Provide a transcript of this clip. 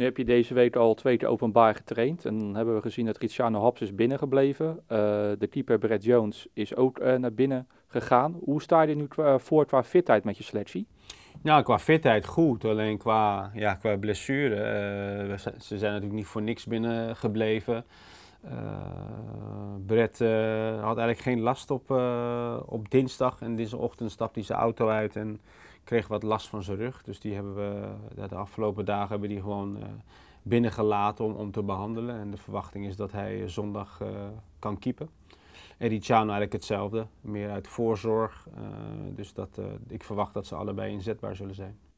Nu heb je deze week al twee keer openbaar getraind. En dan hebben we gezien dat Ricciano Haps is binnengebleven. Eh, de keeper Brett Jones is ook eh, naar binnen gegaan. Hoe sta je nu qua, voor qua fitheid met je selectie? Nou, qua fitheid goed. Alleen qua, ja, qua blessure. Eh, ze zijn natuurlijk niet voor niks binnengebleven. Brett eh, had eigenlijk geen last op, eh, op dinsdag. En dinsdagochtend stapte hij zijn auto uit en kreeg wat last van zijn rug. Dus die hebben we de afgelopen dagen hebben die gewoon uh, binnengelaten om, om te behandelen. En de verwachting is dat hij zondag kan keepen. En Ricciano eigenlijk hetzelfde, meer uit voorzorg. dus dat, ik verwacht dat ze allebei inzetbaar zullen zijn.